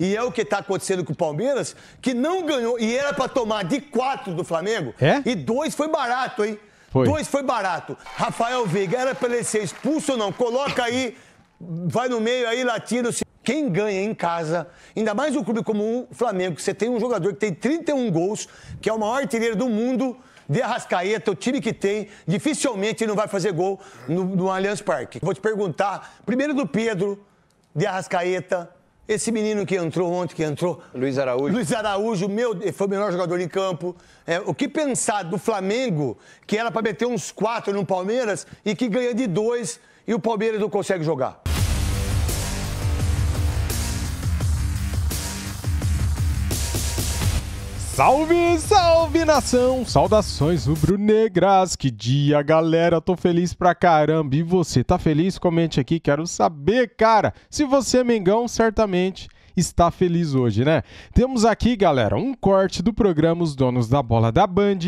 E é o que está acontecendo com o Palmeiras, que não ganhou. E era para tomar de quatro do Flamengo. É? E dois foi barato, hein? Foi. Dois foi barato. Rafael Veiga era para ele ser expulso ou não? Coloca aí, vai no meio aí, latino. Quem ganha em casa, ainda mais um clube como o Flamengo, que você tem um jogador que tem 31 gols, que é o maior artilheiro do mundo, de Arrascaeta, o time que tem, dificilmente não vai fazer gol no, no Allianz Parque. Vou te perguntar, primeiro do Pedro, de Arrascaeta, esse menino que entrou ontem, que entrou. Luiz Araújo. Luiz Araújo, meu, foi o melhor jogador em campo. É, o que pensar do Flamengo, que era para meter uns quatro no Palmeiras e que ganha de dois e o Palmeiras não consegue jogar? Salve, salve nação! Saudações rubro-negras! Que dia, galera! Tô feliz pra caramba! E você, tá feliz? Comente aqui, quero saber, cara! Se você é Mengão, certamente está feliz hoje, né? Temos aqui, galera, um corte do programa Os Donos da Bola da Band,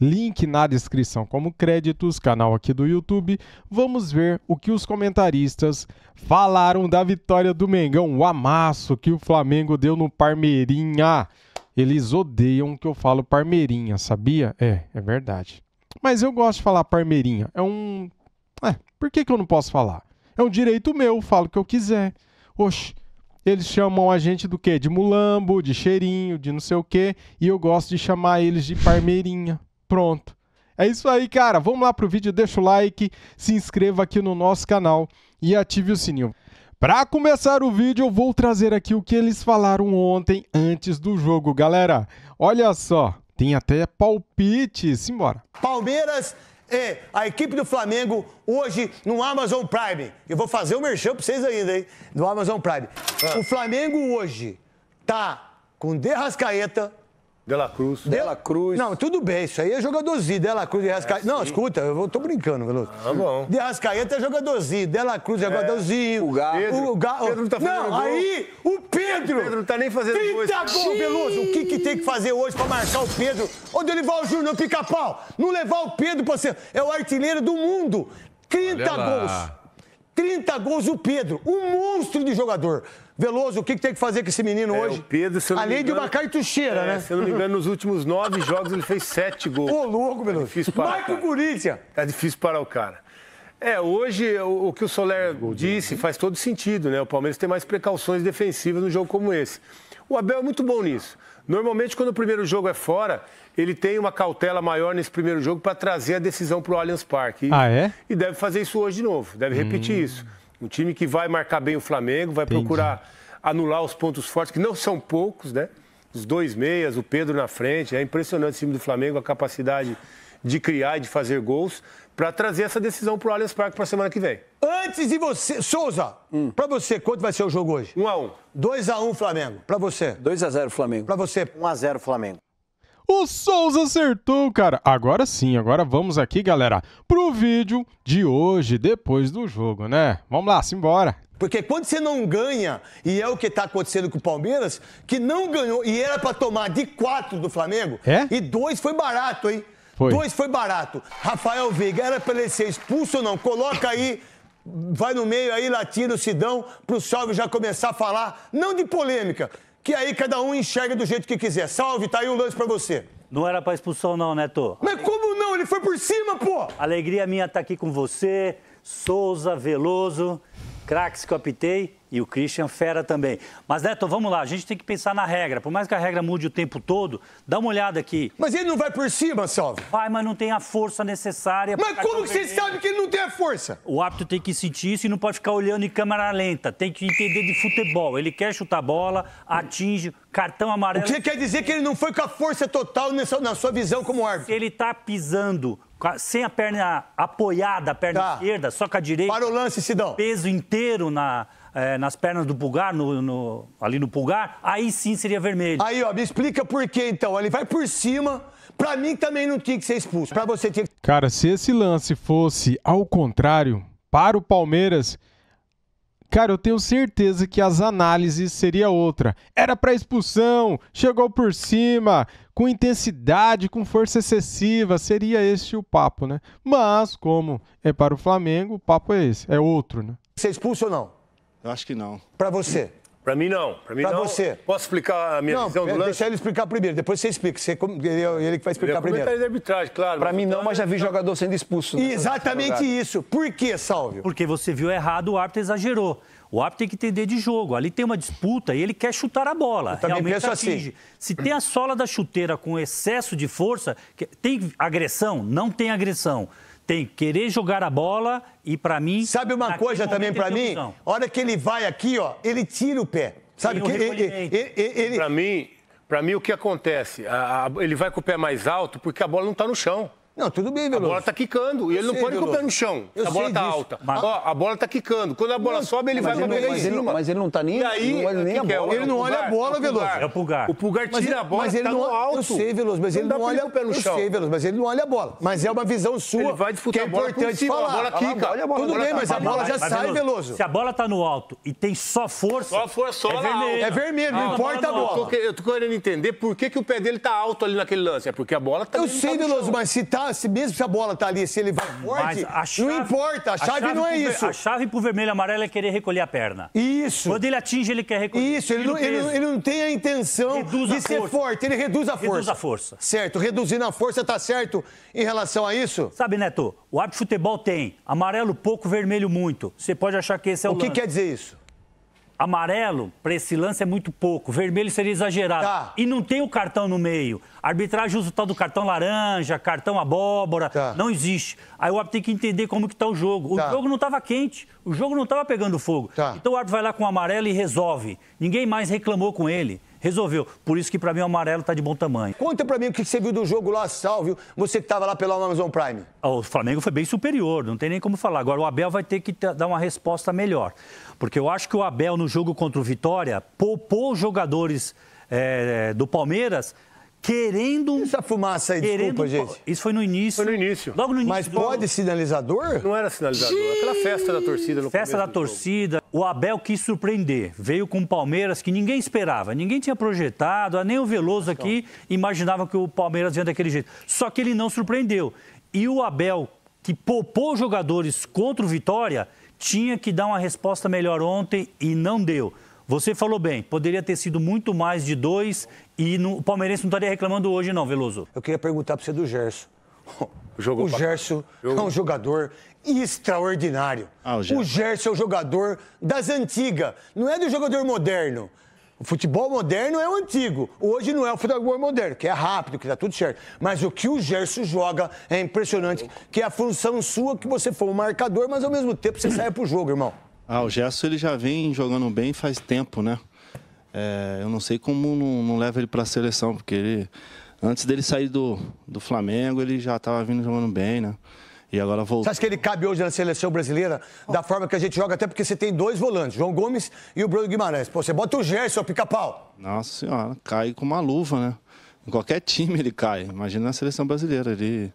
link na descrição como créditos, canal aqui do YouTube. Vamos ver o que os comentaristas falaram da vitória do Mengão, o amasso que o Flamengo deu no Parmeirinha. Eles odeiam que eu falo parmeirinha, sabia? É, é verdade. Mas eu gosto de falar parmeirinha. É um. É, por que, que eu não posso falar? É um direito meu, falo o que eu quiser. Oxe, eles chamam a gente do quê? De mulambo, de cheirinho, de não sei o quê. E eu gosto de chamar eles de parmeirinha. Pronto. É isso aí, cara. Vamos lá pro vídeo, deixa o like, se inscreva aqui no nosso canal e ative o sininho. Para começar o vídeo, eu vou trazer aqui o que eles falaram ontem antes do jogo, galera. Olha só, tem até palpite, simbora. Palmeiras e a equipe do Flamengo hoje no Amazon Prime. Eu vou fazer o um merchan para vocês ainda, hein? No Amazon Prime. Ah. O Flamengo hoje tá com Derrascaeta, dela Cruz. Dela Cruz. Não, tudo bem, isso aí é jogadorzinho. Dela Cruz e Rascaeta. É, não, escuta, eu tô brincando, Veloso. Ah, tá bom. De Rascaeta é jogadorzinho. Dela Cruz é, é jogadorzinho. O Galo. Pedro, o Galo. Pedro não tá fazendo Não, gol. aí o Pedro. O Pedro não tá nem fazendo gol. 30 gols, Veloso. O que, que tem que fazer hoje pra marcar o Pedro? Ô, Dorival Júnior, não pica-pau. Não levar o Pedro pra ser... É o artilheiro do mundo. 30 gols. 30 gols o Pedro, um monstro de jogador. Veloso, o que, tem que fazer com esse menino é, hoje? O Pedro, se eu não Além me engano, de uma cartucheira, é, né? Se eu não me engano, nos últimos nove jogos ele fez sete gols. Ô, louco, Veloso. Tá difícil Vai pro Corinthians. É difícil parar o cara. É, hoje o, o que o Soler disse né? faz todo sentido, né? O Palmeiras tem mais precauções defensivas num jogo como esse. O Abel é muito bom nisso. Normalmente, quando o primeiro jogo é fora, ele tem uma cautela maior nesse primeiro jogo para trazer a decisão para o Allianz Parque. ah, é? E deve fazer isso hoje de novo, deve repetir hum. isso. Um time que vai marcar bem o Flamengo, vai Entendi. procurar anular os pontos fortes, que não são poucos, né? Os dois meias, o Pedro na frente. É impressionante o time do Flamengo, a capacidade de criar e de fazer gols para trazer essa decisão para o Allianz Parque para a semana que vem. Antes de você, Souza, hum. para você, quanto vai ser o jogo hoje? 1 um a 1. Um. 2 a 1 um, Flamengo, para você. 2 a 0 Flamengo. Para você. 1 um a 0 Flamengo. O Souza acertou, cara. Agora sim, agora vamos aqui, galera, pro vídeo de hoje, depois do jogo, né? Vamos lá, simbora. Porque quando você não ganha, e é o que está acontecendo com o Palmeiras, que não ganhou e era para tomar de quatro do Flamengo, é? e dois foi barato, hein? Foi. Dois foi barato. Rafael Veiga era para ele ser expulso ou não? Coloca aí vai no meio aí, o Sidão, pro Salve já começar a falar, não de polêmica, que aí cada um enxerga do jeito que quiser. Salve, tá aí o um lance pra você. Não era pra expulsão, não, Neto. Né, Mas como não? Ele foi por cima, pô! Alegria minha tá aqui com você, Souza, Veloso craques que eu apitei e o Christian Fera também. Mas, Neto, vamos lá, a gente tem que pensar na regra. Por mais que a regra mude o tempo todo, dá uma olhada aqui. Mas ele não vai por cima, Salve? Vai, mas não tem a força necessária. Mas como que você sabe que ele não tem a força? O árbitro tem que sentir isso e não pode ficar olhando em câmera lenta. Tem que entender de futebol. Ele quer chutar a bola, atinge, cartão amarelo. O que quer dizer que ele não foi com a força total nessa, na sua visão como árbitro? Ele tá pisando sem a perna apoiada, a perna tá. esquerda, só com a direita. Para o lance, Sidão. Peso inteiro na, é, nas pernas do pulgar, no, no, ali no pulgar, aí sim seria vermelho. Aí, ó, me explica por que então. Ele vai por cima. Pra mim também não tinha que ser expulso. Pra você tinha que... Cara, se esse lance fosse ao contrário, para o Palmeiras. Cara, eu tenho certeza que as análises seria outra. Era para expulsão, chegou por cima, com intensidade, com força excessiva, seria este o papo, né? Mas, como é para o Flamengo, o papo é esse, é outro, né? Ser é expulso ou não? Eu acho que não. Para você? Para mim, não. Para mim, pra não. você. Posso explicar a minha não, visão do lance? Deixa ele explicar primeiro, depois você explica. Você, é ele, que vai é explicar primeiro. de arbitragem, claro. Para mim, não, então mas já é vi jogador sendo expulso. Né? Exatamente isso. Por que, Salvio? Porque você viu errado, o árbitro exagerou. O árbitro tem que entender de jogo. Ali tem uma disputa e ele quer chutar a bola. Eu Realmente penso atinge. Assim. Se tem a sola da chuteira com excesso de força, tem agressão? Não tem agressão. Tem querer jogar a bola e, para mim. Sabe uma tá coisa também para mim? A hora que ele vai aqui, ó, ele tira o pé. Sabe Tem que ele, ele, ele... Para mim, para mim, o que acontece? ele vai com o pé mais alto porque a bola não está no chão. Não, tudo bem, Veloso. A bola tá quicando e ele sei, não pode Veloso. com o pé no chão. Eu a bola tá disso. alta. Mas... Ó, a bola tá quicando. Quando a bola mas, sobe, ele vai com a bola em Mas ele não tá nem, e aí, não olha nem a é? bola. Ele não olha a bola, Veloso. É o pulgar. O pulgar tira a bola, mas ele tá não, alto. Eu sei, Veloso, mas ele não olha o pé no chão. Eu sei, Veloso, mas ele não olha a bola. Mas é uma visão sua que é importante falar. A bola quica. Tudo bem, mas a bola já sai, Veloso. Se a bola tá no alto e tem só força... Só força, é só É vermelho, não ah, importa a tá bola. Eu tô querendo entender por que o pé dele tá alto ali naquele lance. É porque a bola tá... Eu sei, Veloso, mas se tá tá, se mesmo se a bola tá ali, se ele vai forte, chave, não importa, a chave, a chave não é isso. A chave pro vermelho e amarelo é querer recolher a perna. Isso. Quando ele atinge, ele quer recolher. Isso, ele, não, ele, ele não, tem a intenção reduz de a ser força. forte, ele reduz a força. Reduz a força. Certo, reduzindo a força tá certo em relação a isso? Sabe, Neto, o árbitro de futebol tem amarelo pouco, vermelho muito. Você pode achar que esse é o O que lance. quer dizer isso? Amarelo, para esse lance, é muito pouco. Vermelho seria exagerado. Tá. E não tem o cartão no meio. A arbitragem usa o tal do cartão laranja, cartão abóbora. Tá. Não existe. Aí o árbitro tem que entender como que está o jogo. O tá. jogo não estava quente. O jogo não estava pegando fogo. Tá. Então o árbitro vai lá com o amarelo e resolve. Ninguém mais reclamou com ele resolveu. Por isso que para mim o amarelo tá de bom tamanho. Conta para mim o que você viu do jogo lá, Salvio, você que tava lá pela Amazon Prime. Ah, o Flamengo foi bem superior, não tem nem como falar. Agora o Abel vai ter que dar uma resposta melhor. Porque eu acho que o Abel no jogo contra o Vitória poupou os jogadores é, do Palmeiras querendo. Essa fumaça aí, querendo, desculpa, gente. Isso foi no início. Foi no início. Logo no início. Mas do... pode sinalizador? Não era sinalizador. Aquela festa da torcida no Festa da torcida. O Abel quis surpreender. Veio com o Palmeiras que ninguém esperava, ninguém tinha projetado, nem o Veloso então. aqui imaginava que o Palmeiras ia daquele jeito. Só que ele não surpreendeu. E o Abel, que poupou jogadores contra o Vitória, tinha que dar uma resposta melhor ontem e não deu. Você falou bem, poderia ter sido muito mais de dois e no, o Palmeirense não estaria reclamando hoje, não, Veloso. Eu queria perguntar para você do Gerson. Jogou o pra... Gerson é um jogador extraordinário. Ah, o, Gerson. o Gerson é o jogador das antigas, não é do jogador moderno. O futebol moderno é o antigo. Hoje não é o futebol moderno, que é rápido, que dá tudo certo. Mas o que o Gerson joga é impressionante, que é a função sua que você for um marcador, mas ao mesmo tempo você sai pro jogo, irmão. Ah, o Gerson ele já vem jogando bem faz tempo, né? É, eu não sei como não, não leva ele para a seleção, porque ele, antes dele sair do, do Flamengo, ele já estava vindo jogando bem, né? E agora voltou. Você acha que ele cabe hoje na seleção brasileira da forma que a gente joga? Até porque você tem dois volantes, João Gomes e o Bruno Guimarães. Pô, você bota o Gerson, pica-pau. Nossa senhora, cai com uma luva, né? Em qualquer time ele cai. Imagina na seleção brasileira. Ele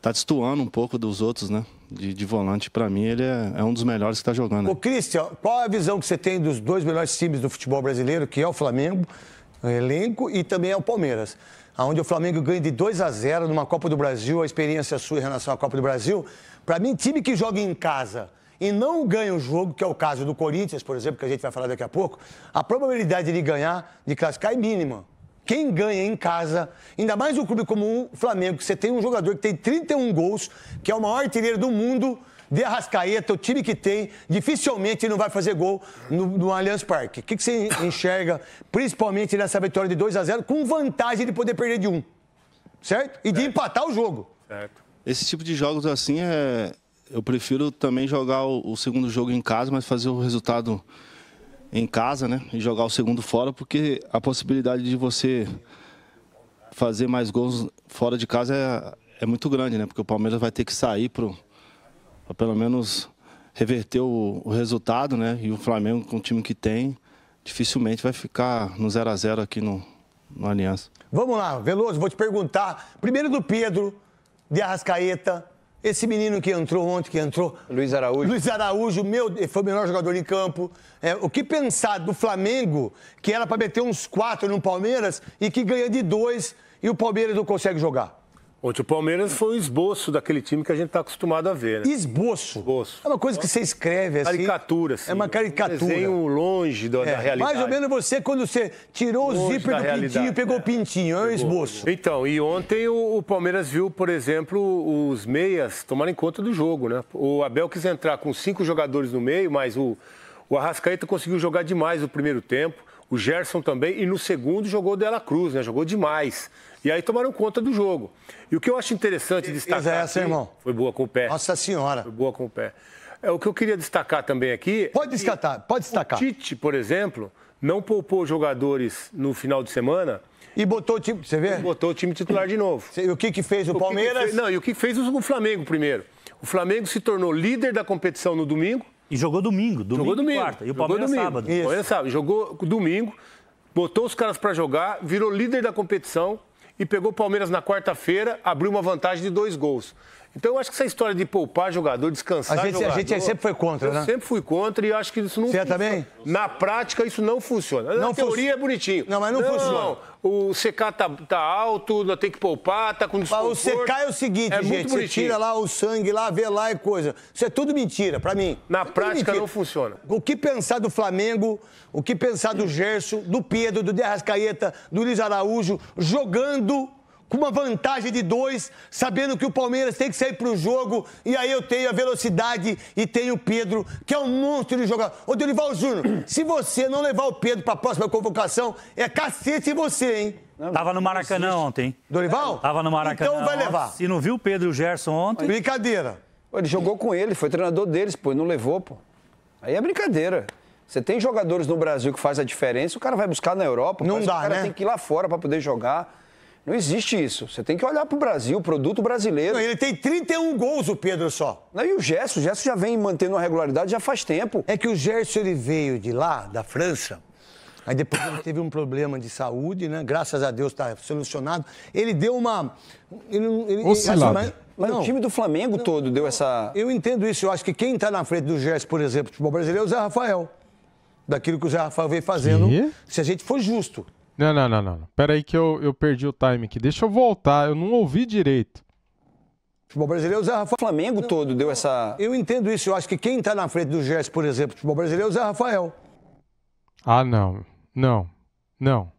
tá destoando um pouco dos outros, né? de, de volante, para mim, ele é, é, um dos melhores que está jogando. Né? Ô, Cristian, qual a visão que você tem dos dois melhores times do futebol brasileiro, que é o Flamengo, o elenco, e também é o Palmeiras? Onde o Flamengo ganha de 2 a 0 numa Copa do Brasil, a experiência sua em relação à Copa do Brasil. Para mim, time que joga em casa e não ganha o jogo, que é o caso do Corinthians, por exemplo, que a gente vai falar daqui a pouco, a probabilidade de ele ganhar, de classificar, é mínima. Quem ganha em casa, ainda mais um clube como o Flamengo, que você tem um jogador que tem 31 gols, que é o maior artilheiro do mundo, de Arrascaeta, o time que tem, dificilmente não vai fazer gol no, no Allianz Parque. O que, que, você enxerga, principalmente nessa vitória de 2 a 0 com vantagem de poder perder de um? Certo? E certo. de empatar o jogo. Certo. Esse tipo de jogos assim é. Eu prefiro também jogar o, o segundo jogo em casa, mas fazer o resultado em casa, né? E jogar o segundo fora, porque a possibilidade de você fazer mais gols fora de casa é, é muito grande, né? Porque o Palmeiras vai ter que sair para pelo menos reverter o, o, resultado, né? E o Flamengo, com o time que tem, dificilmente vai ficar no 0 a 0 aqui no, no Aliança. Vamos lá, Veloso, vou te perguntar. Primeiro do Pedro, de Arrascaeta, esse menino que entrou ontem, que entrou. Luiz Araújo. Luiz Araújo, meu, foi o melhor jogador em campo. É, o que pensar do Flamengo, que era para meter uns quatro no Palmeiras e que ganha de dois e o Palmeiras não consegue jogar? Ontem o Palmeiras foi o esboço daquele time que a gente está acostumado a ver. Né? Esboço? Esboço. É uma coisa que você escreve assim. Caricatura, sim. É uma caricatura. Um desenho longe é, da realidade. Mais ou menos você, quando você tirou longe o zíper do pintinho, pegou o né? pintinho. É um esboço. Então, e ontem o, o, Palmeiras viu, por exemplo, os meias tomarem conta do jogo, né? O Abel quis entrar com cinco jogadores no meio, mas o, o Arrascaeta conseguiu jogar demais o primeiro tempo o Gerson também, e no segundo jogou o Dela Cruz, né? Jogou demais. E aí tomaram conta do jogo. E o que eu acho interessante destacar. essa, aqui, irmão. Foi boa com o pé. Nossa Senhora. Foi boa com o pé. É, o que eu queria destacar também aqui. Pode é destacar, pode destacar. O Tite, por exemplo, não poupou jogadores no final de semana. E botou o time, você vê? Botou o time titular de novo. E o que, que fez o, o Palmeiras? Que que fez, não, e o que fez o Flamengo primeiro? O Flamengo se tornou líder da competição no domingo e jogou domingo, domingo jogou domingo, quarta. E o Palmeiras domingo. sábado. Isso. Palmeiras sábado. Jogou domingo, botou os caras para jogar, virou líder da competição e pegou o Palmeiras na quarta-feira, abriu uma vantagem de dois gols. Então eu acho que essa história de poupar jogador, descansar a gente, jogador... A gente sempre foi contra, eu né? sempre fui contra e acho que isso não Você é funciona. também? Na prática isso não funciona. Na não teoria é bonitinho. Não, mas não, não funciona. O CK tá, tá alto, nós tem que poupar, tá com desconforto. o CK é o seguinte, é gente, você tira lá o sangue, lá, vê lá e coisa. Isso é tudo mentira, pra mim. Na é prática não funciona. O que pensar do Flamengo, o que pensar do Gerson, do Pedro, do De Arrascaeta, do Luiz Araújo, jogando com uma vantagem de dois, sabendo que o Palmeiras tem que sair para o jogo, e aí eu tenho a velocidade e tenho o Pedro, que é um monstro de jogador. Ô, Dorival Júnior, se você não levar o Pedro para a próxima convocação, é cacete em você, hein? Não, Tava no Maracanã ontem. Dorival? Tava no Maracanã. Então vai levar. Se não viu o Pedro e o Gerson ontem. Brincadeira. Ele jogou com ele, foi treinador deles, pô, não levou, pô. Aí é brincadeira. Você tem jogadores no Brasil que faz a diferença, o cara vai buscar na Europa, não dá, o cara né? tem que ir lá fora para poder jogar. Não existe isso. Você tem que olhar para o Brasil, produto brasileiro. Não, ele tem 31 gols, o Pedro só. Não, e o Gerson? O Gerson já vem mantendo a regularidade já faz tempo. É que o Gerson ele veio de lá, da França. Aí depois ele teve um problema de saúde, né? Graças a Deus está solucionado. Ele deu uma. Ele, ele, assim, Mas, mas não, o time do Flamengo não, todo deu essa. Eu entendo isso. Eu acho que quem está na frente do Gerson, por exemplo, do futebol brasileiro, é o Zé Rafael daquilo que o Zé Rafael veio fazendo, se a gente for justo. Não, não, não, não. Pera aí que eu, eu perdi o time aqui. Deixa eu voltar, eu não ouvi direito. Futebol brasileiro, Zé Rafael. O Flamengo não, todo deu essa. Eu entendo isso. Eu acho que quem está na frente do Gerson, por exemplo, futebol brasileiro, é o Zé Rafael. Ah, não. Não. Não.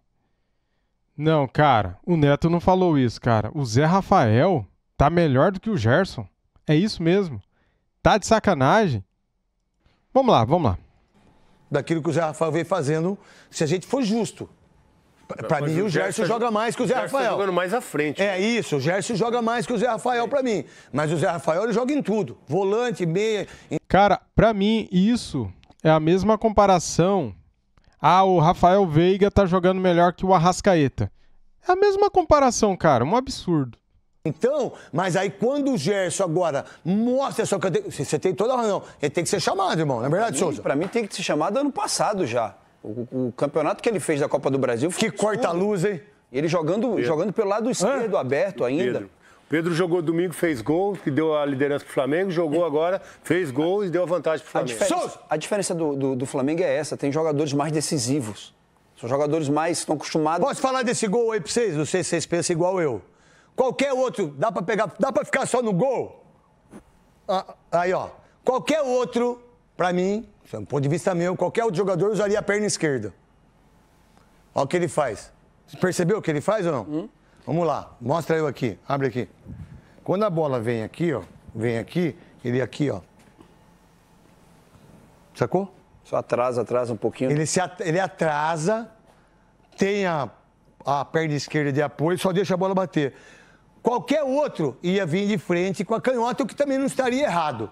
Não, cara. O Neto não falou isso, cara. O Zé Rafael tá melhor do que o Gerson. É isso mesmo. Tá de sacanagem. Vamos lá, vamos lá. Daquilo que o Zé Rafael vem fazendo, se a gente for justo. Pra mim, o Gerson, Gerson joga mais que o Zé Gerson tá Rafael. jogando mais à frente. É isso, o Gerson joga mais que o Zé Rafael é. para mim. Mas o Zé Rafael ele joga em tudo: volante, meia. Em... Cara, para mim, isso é a mesma comparação. Ah, o Rafael Veiga tá jogando melhor que o Arrascaeta. É a mesma comparação, cara. Um absurdo. Então, mas aí quando o Gerson agora mostra só sua cadeia. Você tem toda a razão. Ele tem que ser chamado, irmão, não é verdade, Souza? Pra mim tem que ser chamado ano passado já. O, o, campeonato que ele fez da Copa do Brasil foi. Que corta-luz, hein? Ele jogando, jogando pelo lado esquerdo, Hã? aberto ainda. Pedro. Pedro jogou domingo, fez gol, que deu a liderança pro Flamengo, jogou agora, fez gol e deu a vantagem pro Flamengo. A diferença, a diferença do, do, do Flamengo é essa, tem jogadores mais decisivos. São jogadores mais estão acostumados. Posso falar desse gol aí pra vocês? Não sei se vocês pensam igual eu. Qualquer outro, dá pra pegar, dá pra ficar só no gol? Ah, aí, ó. Qualquer outro para mim, do ponto de vista meu, qualquer outro jogador usaria a perna esquerda. Olha o que ele faz. Você percebeu o que ele faz ou não? Hum? Vamos lá, mostra eu aqui, abre aqui. Quando a bola vem aqui, ó, vem aqui, ele aqui, ó. Sacou? Só atrasa, atrasa um pouquinho. Ele, se at ele atrasa, tem a, a perna esquerda de apoio, só deixa a bola bater. Qualquer outro ia vir de frente com a canhota, o que também não estaria errado.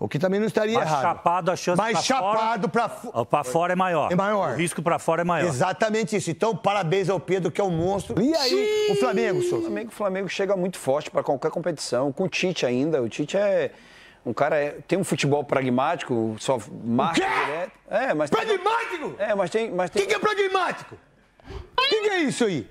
O que também não estaria mais errado. chapado, a chance mais pra chapado para fora, pra fora é maior. É maior. O risco para fora é maior. Exatamente isso. Então, parabéns ao Pedro, que é um monstro. E aí, Sim. o Flamengo, senhor? O Flamengo, o Flamengo chega muito forte para qualquer competição, com o Tite ainda. O Tite é um cara é, tem um futebol pragmático, só marca direto. É, mas pragmático? é, mas tem, mas tem. O que, que é pragmático? O que, que é isso aí?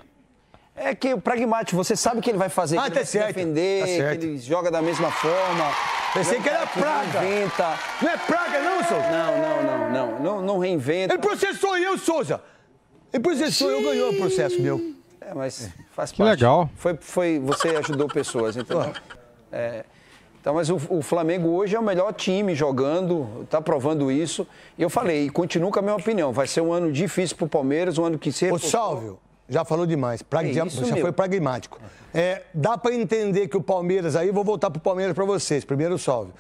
É que o pragmático, você sabe que ele vai fazer, ah, que tá ele certo. defender, tá que ele joga da mesma forma. Pensei né? que era praga. Reinventa. Não é praga, não, Souza? Não, não, não, não. Não, não reinventa. Ele processou eu, Souza. Ele processou Sim. eu, ganhou o processo meu. É, mas é. faz que parte. legal. Foi, foi, você ajudou pessoas, entendeu? É, então, mas o, o, Flamengo hoje é o melhor time jogando, está provando isso. E eu falei, e continuo com a minha opinião, vai ser um ano difícil para o Palmeiras, um ano que se... Ô, Sálvio, já falou demais. Prag... É já foi pragmático. É, dá para entender que o Palmeiras aí, vou voltar pro Palmeiras para vocês. Primeiro salve.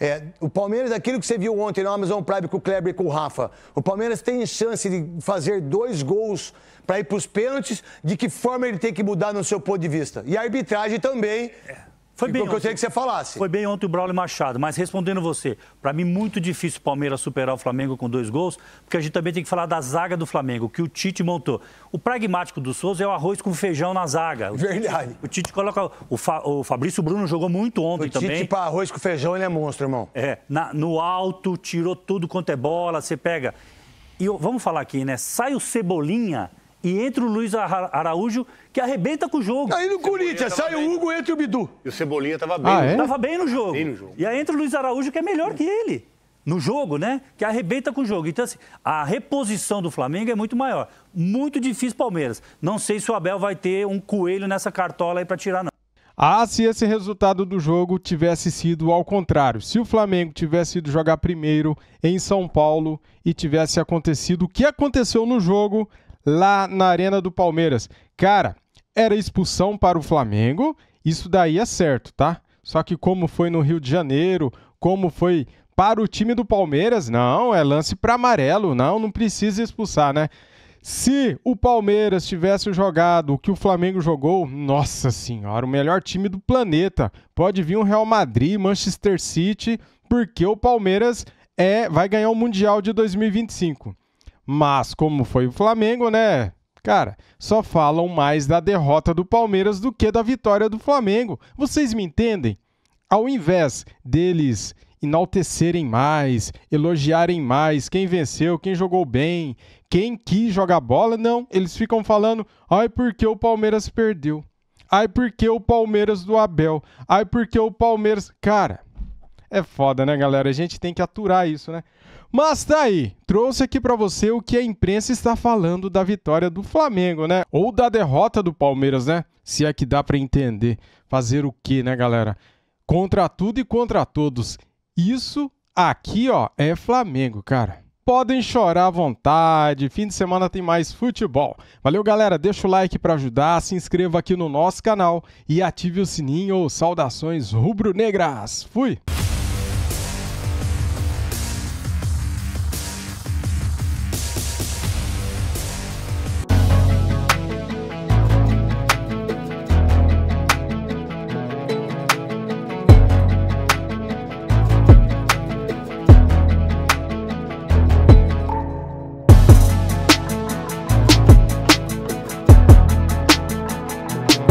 É, o Palmeiras, aquilo que você viu ontem no Amazon Prime com o Kleber e com o Rafa, o Palmeiras tem chance de fazer dois gols para ir para os pênaltis, de que forma ele tem que mudar no seu ponto de vista. E a arbitragem também é. Foi bem ontem, eu queria que você falasse. Foi bem ontem o Braulio Machado, mas respondendo você, para mim muito difícil o Palmeiras superar o Flamengo com dois gols, porque a gente também tem que falar da zaga do Flamengo, que o Tite montou. O pragmático do Souza é o arroz com feijão na zaga. O Verdade. Tite, o Tite coloca. O, Fa, o Fabrício Bruno jogou muito ontem o também. Tite para arroz com feijão ele é monstro, irmão. É, na, no alto, tirou tudo quanto é bola, você pega. E vamos falar aqui, né? Sai o Cebolinha e entra o Luiz Araújo, que arrebenta com o jogo. Aí no Corinthians, sai o Hugo, entra o Bidu. E o Cebolinha tava bem. Ah, é? Tava bem no, jogo. bem no jogo. E aí entra o Luiz Araújo, que é melhor que ele. No jogo, né? Que arrebenta com o jogo. Então, assim, a reposição do Flamengo é muito maior. Muito difícil Palmeiras. Não sei se o Abel vai ter um coelho nessa cartola aí para tirar, não. Ah, se esse resultado do jogo tivesse sido ao contrário, se o Flamengo tivesse ido jogar primeiro em São Paulo e tivesse acontecido o que aconteceu no jogo, lá na Arena do Palmeiras. Cara, era expulsão para o Flamengo, isso daí é certo, tá? Só que como foi no Rio de Janeiro, como foi para o time do Palmeiras, não, é lance para amarelo, não, não precisa expulsar, né? Se o Palmeiras tivesse jogado o que o Flamengo jogou, nossa senhora, o melhor time do planeta. Pode vir um Real Madrid, Manchester City, porque o Palmeiras é vai ganhar o Mundial de 2025. Mas como foi o Flamengo, né? Cara, só falam mais da derrota do Palmeiras do que da vitória do Flamengo. Vocês me entendem? Ao invés deles enaltecerem mais, elogiarem mais quem venceu, quem jogou bem, quem quis jogar bola, não, eles ficam falando: "Ai, porque o Palmeiras perdeu? Ai, porque o Palmeiras do Abel? Ai, porque o Palmeiras, cara, é foda, né, galera? A gente tem que aturar isso, né? Mas tá aí, trouxe aqui para você o que a imprensa está falando da vitória do Flamengo, né? Ou da derrota do Palmeiras, né? Se é que dá para entender. Fazer o que, né, galera? Contra tudo e contra todos. Isso aqui, ó, é Flamengo, cara. Podem chorar à vontade, fim de semana tem mais futebol. Valeu, galera, deixa o like para ajudar, se inscreva aqui no nosso canal e ative o sininho. Saudações rubro-negras. Fui.